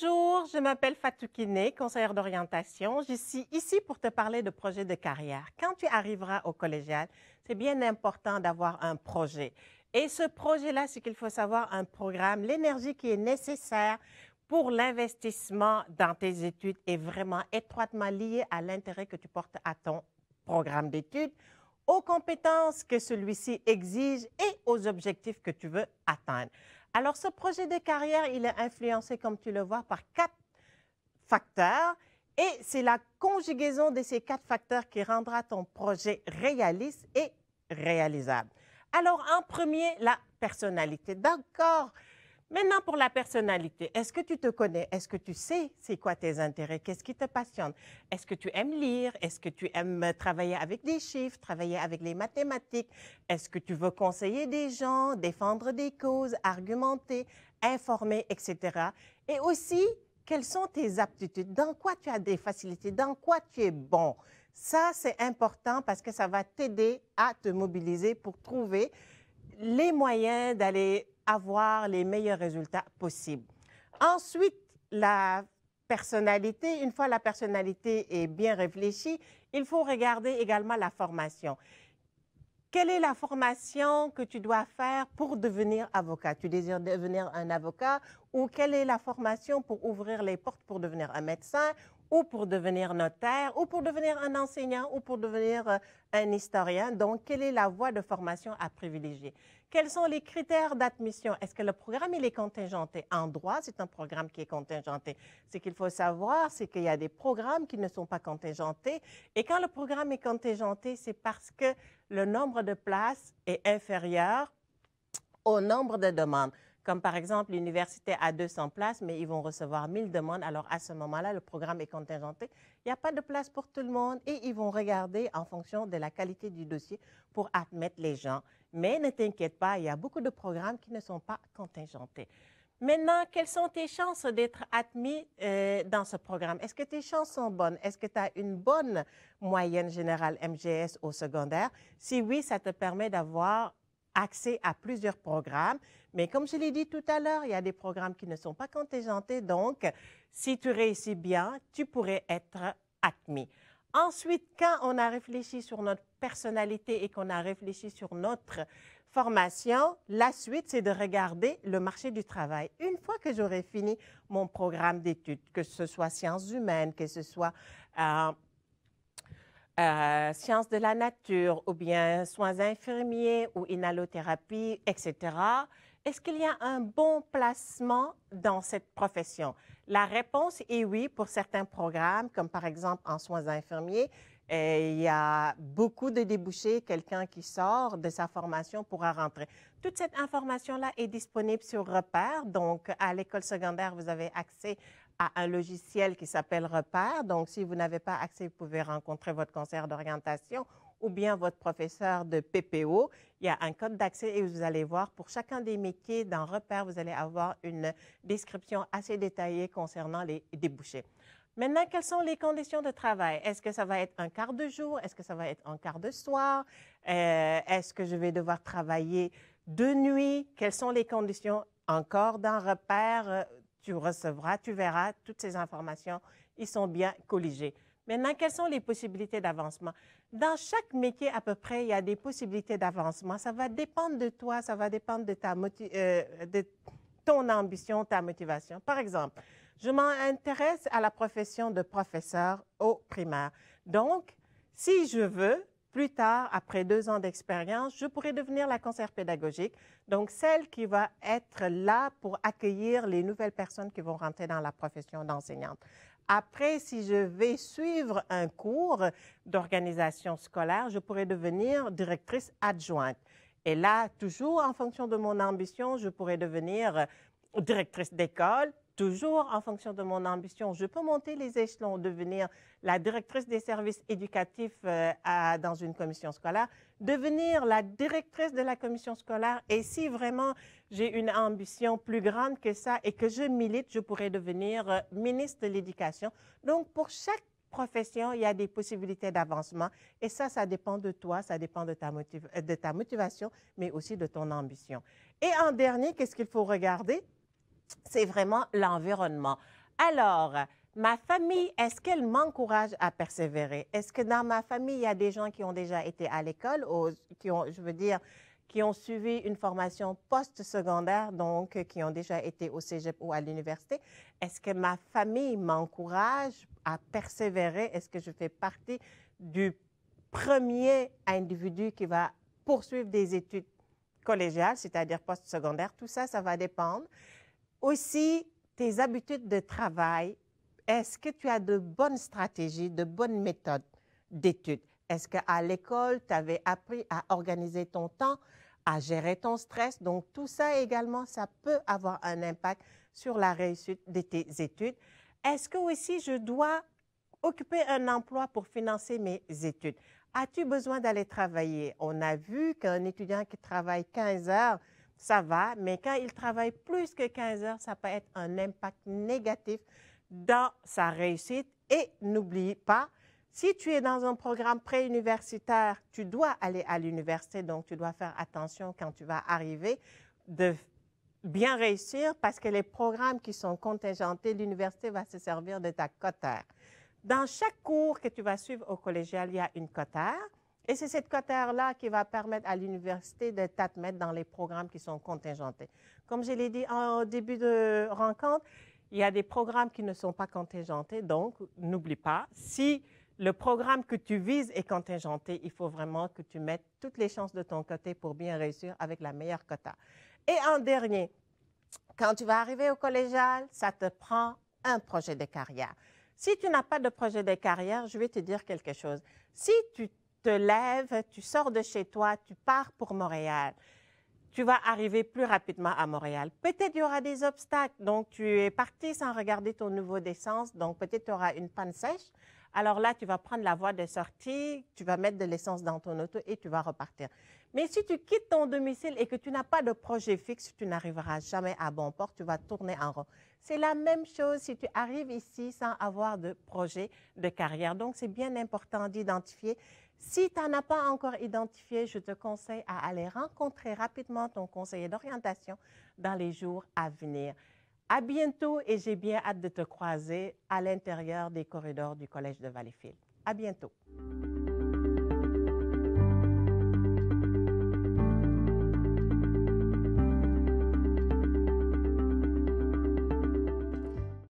Bonjour, je m'appelle Fatou Kine, conseillère d'orientation. Je suis ici pour te parler de projet de carrière. Quand tu arriveras au collégial, c'est bien important d'avoir un projet. Et ce projet-là, c'est qu'il faut savoir un programme, l'énergie qui est nécessaire pour l'investissement dans tes études est vraiment étroitement liée à l'intérêt que tu portes à ton programme d'études, aux compétences que celui-ci exige et aux objectifs que tu veux atteindre. Alors, ce projet de carrière, il est influencé, comme tu le vois, par quatre facteurs. Et c'est la conjugaison de ces quatre facteurs qui rendra ton projet réaliste et réalisable. Alors, en premier, la personnalité. D'accord, Maintenant, pour la personnalité, est-ce que tu te connais? Est-ce que tu sais c'est quoi tes intérêts? Qu'est-ce qui te passionne? Est-ce que tu aimes lire? Est-ce que tu aimes euh, travailler avec des chiffres, travailler avec les mathématiques? Est-ce que tu veux conseiller des gens, défendre des causes, argumenter, informer, etc.? Et aussi, quelles sont tes aptitudes? Dans quoi tu as des facilités? Dans quoi tu es bon? Ça, c'est important parce que ça va t'aider à te mobiliser pour trouver les moyens d'aller avoir les meilleurs résultats possibles. Ensuite, la personnalité, une fois la personnalité est bien réfléchie, il faut regarder également la formation. Quelle est la formation que tu dois faire pour devenir avocat Tu désires devenir un avocat ou quelle est la formation pour ouvrir les portes pour devenir un médecin ou pour devenir notaire, ou pour devenir un enseignant, ou pour devenir euh, un historien. Donc, quelle est la voie de formation à privilégier? Quels sont les critères d'admission? Est-ce que le programme, il est contingenté? En droit, c'est un programme qui est contingenté. Ce qu'il faut savoir, c'est qu'il y a des programmes qui ne sont pas contingentés. Et quand le programme est contingenté, c'est parce que le nombre de places est inférieur au nombre de demandes comme par exemple l'université a 200 places, mais ils vont recevoir 1000 demandes. Alors à ce moment-là, le programme est contingenté. Il n'y a pas de place pour tout le monde et ils vont regarder en fonction de la qualité du dossier pour admettre les gens. Mais ne t'inquiète pas, il y a beaucoup de programmes qui ne sont pas contingentés. Maintenant, quelles sont tes chances d'être admis euh, dans ce programme? Est-ce que tes chances sont bonnes? Est-ce que tu as une bonne moyenne générale MGS au secondaire? Si oui, ça te permet d'avoir accès à plusieurs programmes. Mais comme je l'ai dit tout à l'heure, il y a des programmes qui ne sont pas contingentés. Donc, si tu réussis bien, tu pourrais être admis. Ensuite, quand on a réfléchi sur notre personnalité et qu'on a réfléchi sur notre formation, la suite, c'est de regarder le marché du travail. Une fois que j'aurai fini mon programme d'études, que ce soit sciences humaines, que ce soit euh, euh, sciences de la nature ou bien soins infirmiers ou inhalothérapie, etc. Est-ce qu'il y a un bon placement dans cette profession? La réponse est oui pour certains programmes, comme par exemple en soins infirmiers. il y a beaucoup de débouchés, quelqu'un qui sort de sa formation pourra rentrer. Toute cette information-là est disponible sur Repère. Donc, à l'école secondaire, vous avez accès à un logiciel qui s'appelle repère Donc, si vous n'avez pas accès, vous pouvez rencontrer votre conseiller d'orientation ou bien votre professeur de PPO. Il y a un code d'accès et vous allez voir pour chacun des métiers dans repère vous allez avoir une description assez détaillée concernant les débouchés. Maintenant, quelles sont les conditions de travail? Est-ce que ça va être un quart de jour? Est-ce que ça va être un quart de soir? Euh, est-ce que je vais devoir travailler de nuit? Quelles sont les conditions encore dans Repère euh, tu recevras, tu verras toutes ces informations, ils sont bien colligés. Maintenant, quelles sont les possibilités d'avancement? Dans chaque métier, à peu près, il y a des possibilités d'avancement. Ça va dépendre de toi, ça va dépendre de, ta euh, de ton ambition, ta motivation. Par exemple, je m'intéresse à la profession de professeur au primaire. Donc, si je veux, plus tard, après deux ans d'expérience, je pourrais devenir la conseillère pédagogique, donc celle qui va être là pour accueillir les nouvelles personnes qui vont rentrer dans la profession d'enseignante. Après, si je vais suivre un cours d'organisation scolaire, je pourrais devenir directrice adjointe. Et là, toujours en fonction de mon ambition, je pourrais devenir directrice d'école, toujours en fonction de mon ambition, je peux monter les échelons, devenir la directrice des services éducatifs euh, dans une commission scolaire, devenir la directrice de la commission scolaire. Et si vraiment j'ai une ambition plus grande que ça et que je milite, je pourrais devenir euh, ministre de l'Éducation. Donc, pour chaque profession, il y a des possibilités d'avancement. Et ça, ça dépend de toi, ça dépend de ta, de ta motivation, mais aussi de ton ambition. Et en dernier, qu'est-ce qu'il faut regarder? c'est vraiment l'environnement. Alors, ma famille, est-ce qu'elle m'encourage à persévérer? Est-ce que dans ma famille, il y a des gens qui ont déjà été à l'école, ou qui ont, je veux dire, qui ont suivi une formation post-secondaire, donc qui ont déjà été au cégep ou à l'université? Est-ce que ma famille m'encourage à persévérer? Est-ce que je fais partie du premier individu qui va poursuivre des études collégiales, c'est-à-dire post-secondaire? Tout ça, ça va dépendre. Aussi, tes habitudes de travail, est-ce que tu as de bonnes stratégies, de bonnes méthodes d'études? Est-ce qu'à l'école, tu avais appris à organiser ton temps, à gérer ton stress? Donc, tout ça également, ça peut avoir un impact sur la réussite de tes études. Est-ce que aussi je dois occuper un emploi pour financer mes études? As-tu besoin d'aller travailler? On a vu qu'un étudiant qui travaille 15 heures, ça va, mais quand il travaille plus que 15 heures, ça peut être un impact négatif dans sa réussite. Et n'oublie pas, si tu es dans un programme préuniversitaire, tu dois aller à l'université, donc tu dois faire attention quand tu vas arriver de bien réussir parce que les programmes qui sont contingentés, l'université va se servir de ta cotère. Dans chaque cours que tu vas suivre au collégial, il y a une cotère. Et c'est cette quota là qui va permettre à l'université de t'admettre dans les programmes qui sont contingentés. Comme je l'ai dit en, au début de rencontre, il y a des programmes qui ne sont pas contingentés, donc n'oublie pas, si le programme que tu vises est contingenté, il faut vraiment que tu mettes toutes les chances de ton côté pour bien réussir avec la meilleure quota. Et en dernier, quand tu vas arriver au collégial, ça te prend un projet de carrière. Si tu n'as pas de projet de carrière, je vais te dire quelque chose. Si tu te lèves, tu sors de chez toi, tu pars pour Montréal. Tu vas arriver plus rapidement à Montréal. Peut-être il y aura des obstacles. Donc, tu es parti sans regarder ton nouveau d'essence. Donc, peut-être tu auras une panne sèche. Alors là, tu vas prendre la voie de sortie, tu vas mettre de l'essence dans ton auto et tu vas repartir. Mais si tu quittes ton domicile et que tu n'as pas de projet fixe, tu n'arriveras jamais à bon port, tu vas tourner en rond. C'est la même chose si tu arrives ici sans avoir de projet de carrière. Donc, c'est bien important d'identifier. Si tu n'en as pas encore identifié, je te conseille à aller rencontrer rapidement ton conseiller d'orientation dans les jours à venir. À bientôt et j'ai bien hâte de te croiser à l'intérieur des corridors du Collège de Valleyfield. À bientôt.